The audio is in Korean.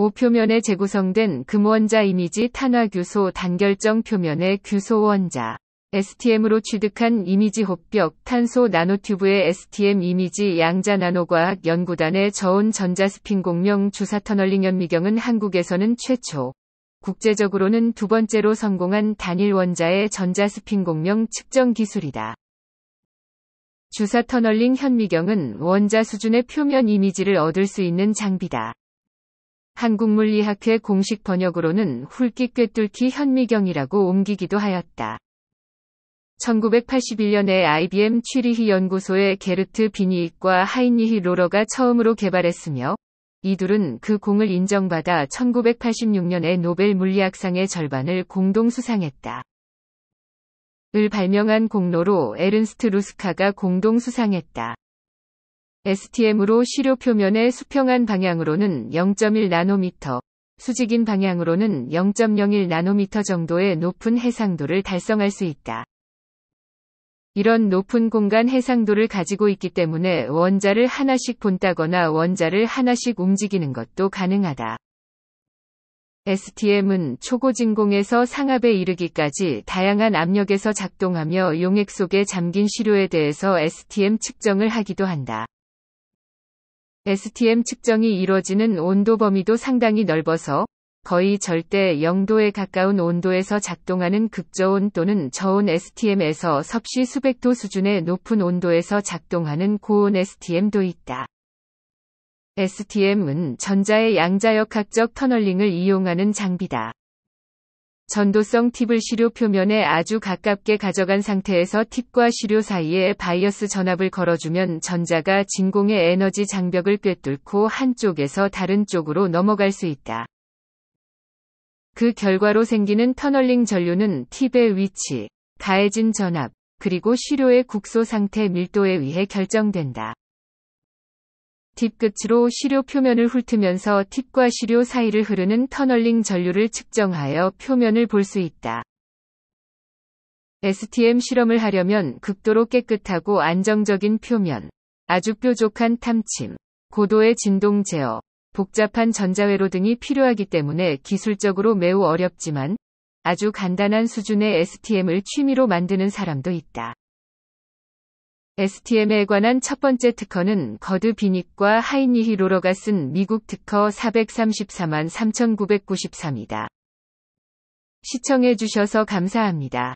우표면에 재구성된 금원자 이미지 탄화규소 단결정 표면의 규소원자. STM으로 취득한 이미지 호벽 탄소 나노튜브의 STM 이미지 양자 나노과학 연구단의 저온 전자스핀 공명 주사 터널링 연미경은 한국에서는 최초, 국제적으로는 두 번째로 성공한 단일 원자의 전자스핀 공명 측정 기술이다. 주사 터널링 현미경은 원자 수준의 표면 이미지를 얻을 수 있는 장비다. 한국물리학회 공식 번역으로는 훌기 꿰뚫기 현미경이라고 옮기기도 하였다. 1981년에 IBM 취리히 연구소의 게르트 비니익과 하인리히 로러가 처음으로 개발했으며 이둘은 그 공을 인정받아 1986년에 노벨 물리학상의 절반을 공동 수상했다. 을 발명한 공로로 에른스트 루스카가 공동 수상했다. STM으로 시료 표면의 수평한 방향으로는 0.1나노미터, 수직인 방향으로는 0.01나노미터 정도의 높은 해상도를 달성할 수 있다. 이런 높은 공간 해상도를 가지고 있기 때문에 원자를 하나씩 본다거나 원자를 하나씩 움직이는 것도 가능하다. STM은 초고진공에서 상압에 이르기까지 다양한 압력에서 작동하며 용액 속에 잠긴 시료에 대해서 STM 측정을 하기도 한다. STM 측정이 이루어지는 온도 범위도 상당히 넓어서 거의 절대 0도에 가까운 온도에서 작동하는 극저온 또는 저온 STM에서 섭씨 수백 도 수준의 높은 온도에서 작동하는 고온 STM도 있다. STM은 전자의 양자역학적 터널링을 이용하는 장비다. 전도성 팁을 시료 표면에 아주 가깝게 가져간 상태에서 팁과 시료 사이에 바이어스 전압을 걸어주면 전자가 진공의 에너지 장벽을 꿰뚫고 한쪽에서 다른 쪽으로 넘어갈 수 있다. 그 결과로 생기는 터널링 전류는 팁의 위치, 가해진 전압, 그리고 시료의 국소 상태 밀도에 의해 결정된다. 팁끝으로 시료 표면을 훑으면서 팁과 시료 사이를 흐르는 터널링 전류를 측정하여 표면을 볼 수 있다. STM 실험을 하려면 극도로 깨끗하고 안정적인 표면, 아주 뾰족한 탐침, 고도의 진동 제어, 복잡한 전자회로 등이 필요하기 때문에 기술적으로 매우 어렵지만 아주 간단한 수준의 STM을 취미로 만드는 사람도 있다. STM에 관한 첫 번째 특허는 거드 비닉과 하이니히 로러가 쓴 미국 특허 434만 3993이다. 시청해주셔서 감사합니다.